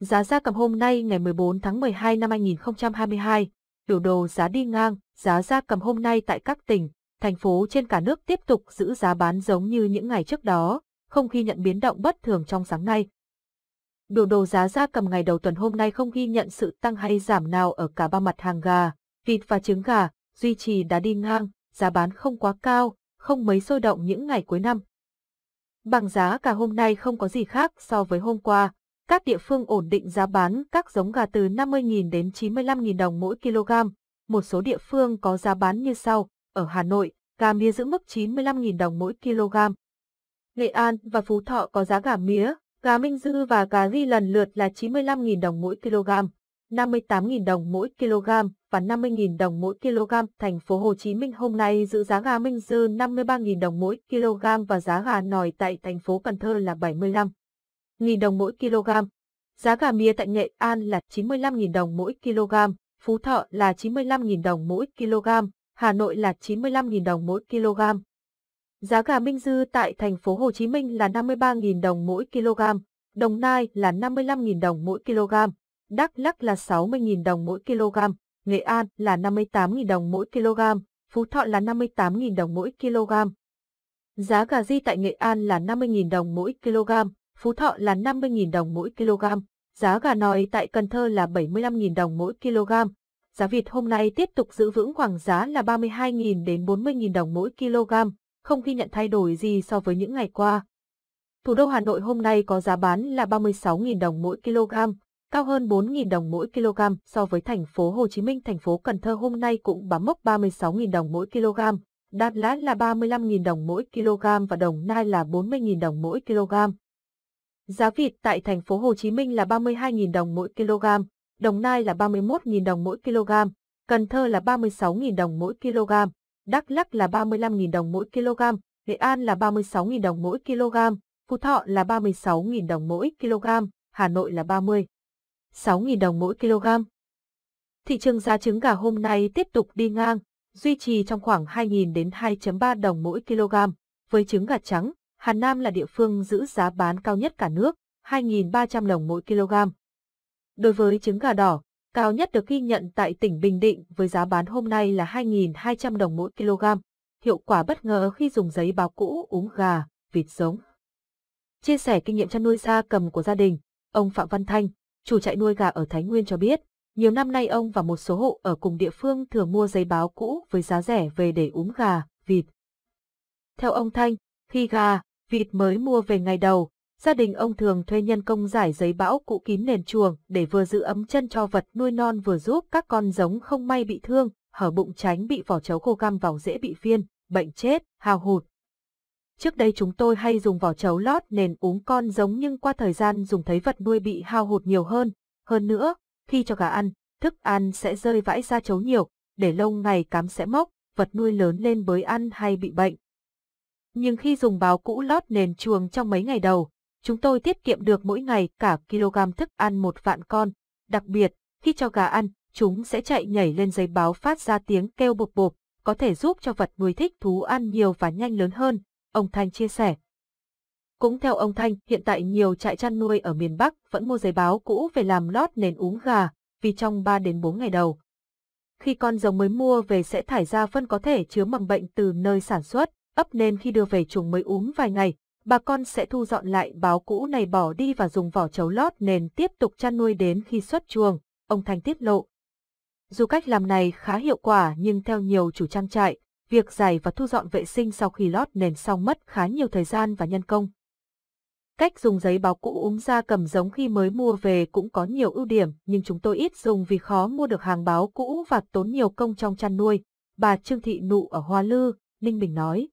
Giá gia cầm hôm nay ngày 14 tháng 12 năm 2022, biểu đồ giá đi ngang, giá gia cầm hôm nay tại các tỉnh, thành phố trên cả nước tiếp tục giữ giá bán giống như những ngày trước đó, không ghi nhận biến động bất thường trong sáng nay. Biểu đồ giá gia cầm ngày đầu tuần hôm nay không ghi nhận sự tăng hay giảm nào ở cả ba mặt hàng gà, vịt và trứng gà, duy trì đá đi ngang, giá bán không quá cao, không mấy sôi động những ngày cuối năm. Bảng giá cả hôm nay không có gì khác so với hôm qua, các địa phương ổn định giá bán các giống gà từ 50.000 đến 95.000 đồng mỗi kg. Một số địa phương có giá bán như sau, ở Hà Nội, gà mía giữ mức 95.000 đồng mỗi kg. Nghệ An và Phú Thọ có giá gà mía, gà Minh Dư và gà Ghi lần lượt là 95.000 đồng mỗi kg, 58.000 đồng mỗi kg và 50.000 đồng mỗi kg. Thành phố Hồ Chí Minh hôm nay giữ giá gà Minh Dư 53.000 đồng mỗi kg và giá gà nòi tại thành phố Cần Thơ là 75. 1.000 đồng mỗi kg. Giá gà mía tại Nghệ An là 95.000 đồng mỗi kg, Phú Thọ là 95.000 đồng mỗi kg, Hà Nội là 95.000 đồng mỗi kg. Giá gà Minh Dư tại thành phố Hồ Chí Minh là 53.000 đồng mỗi kg, Đồng Nai là 55.000 đồng mỗi kg, Đắk Lắk là 60.000 đồng mỗi kg, Nghệ An là 58.000 đồng mỗi kg, Phú Thọ là 58.000 đồng mỗi kg. Giá gà di tại Nghệ An là 50.000 đồng mỗi kg, Phú Thọ là 50.000 đồng mỗi kg, giá gà nòi tại Cần Thơ là 75.000 đồng mỗi kg. Giá vịt hôm nay tiếp tục giữ vững khoảng giá là 32.000 đến 40.000 đồng mỗi kg, không ghi nhận thay đổi gì so với những ngày qua. Thủ đô Hà Nội hôm nay có giá bán là 36.000 đồng mỗi kg, cao hơn 4.000 đồng mỗi kg so với thành phố Hồ Chí Minh, thành phố Cần Thơ hôm nay cũng bám mốc 36.000 đồng mỗi kg, Đà Lạt là 35.000 đồng mỗi kg và Đồng Nai là 40.000 đồng mỗi kg. Giá vịt tại thành phố Hồ Chí Minh là 32.000 đồng mỗi kg, Đồng Nai là 31.000 đồng mỗi kg, Cần Thơ là 36.000 đồng mỗi kg, Đắk Lắk là 35.000 đồng mỗi kg, Nghệ An là 36.000 đồng mỗi kg, Phú Thọ là 36.000 đồng mỗi kg, Hà Nội là 36 000 đồng mỗi kg. Thị trường giá trứng gà hôm nay tiếp tục đi ngang, duy trì trong khoảng 2.000 đến 2.3 đồng mỗi kg, với trứng gà trắng, Hà Nam là địa phương giữ giá bán cao nhất cả nước, 2.300 đồng mỗi kg. Đối với trứng gà đỏ, cao nhất được ghi nhận tại tỉnh Bình Định với giá bán hôm nay là 2.200 đồng mỗi kg. Hiệu quả bất ngờ khi dùng giấy báo cũ uống gà, vịt giống. Chia sẻ kinh nghiệm chăn nuôi gia cầm của gia đình, ông Phạm Văn Thanh, chủ trại nuôi gà ở Thái Nguyên cho biết, nhiều năm nay ông và một số hộ ở cùng địa phương thường mua giấy báo cũ với giá rẻ về để uống gà, vịt. Theo ông Thanh, khi gà, vịt mới mua về ngày đầu, gia đình ông thường thuê nhân công giải giấy bão cũ kín nền chuồng để vừa giữ ấm chân cho vật nuôi non vừa giúp các con giống không may bị thương, hở bụng tránh bị vỏ chấu khô găm vào dễ bị phiên, bệnh chết, hào hụt. Trước đây chúng tôi hay dùng vỏ chấu lót nền uống con giống nhưng qua thời gian dùng thấy vật nuôi bị hao hụt nhiều hơn. Hơn nữa, khi cho gà ăn, thức ăn sẽ rơi vãi ra chấu nhiều, để lâu ngày cám sẽ mốc, vật nuôi lớn lên bới ăn hay bị bệnh nhưng khi dùng báo cũ lót nền chuồng trong mấy ngày đầu, chúng tôi tiết kiệm được mỗi ngày cả kg thức ăn một vạn con. Đặc biệt, khi cho gà ăn, chúng sẽ chạy nhảy lên giấy báo phát ra tiếng kêu bột bột, có thể giúp cho vật nuôi thích thú ăn nhiều và nhanh lớn hơn, ông Thanh chia sẻ. Cũng theo ông Thanh, hiện tại nhiều trại chăn nuôi ở miền Bắc vẫn mua giấy báo cũ về làm lót nền uống gà, vì trong 3 đến 4 ngày đầu. Khi con giống mới mua về sẽ thải ra phân có thể chứa mầm bệnh từ nơi sản xuất, ấp nên khi đưa về chuồng mới uống vài ngày, bà con sẽ thu dọn lại báo cũ này bỏ đi và dùng vỏ chấu lót nền tiếp tục chăn nuôi đến khi xuất chuồng, ông Thanh tiết lộ. Dù cách làm này khá hiệu quả nhưng theo nhiều chủ trang trại, việc giày và thu dọn vệ sinh sau khi lót nền xong mất khá nhiều thời gian và nhân công. Cách dùng giấy báo cũ uống ra cầm giống khi mới mua về cũng có nhiều ưu điểm nhưng chúng tôi ít dùng vì khó mua được hàng báo cũ và tốn nhiều công trong chăn nuôi, bà Trương Thị Nụ ở Hoa Lư, Ninh Bình nói.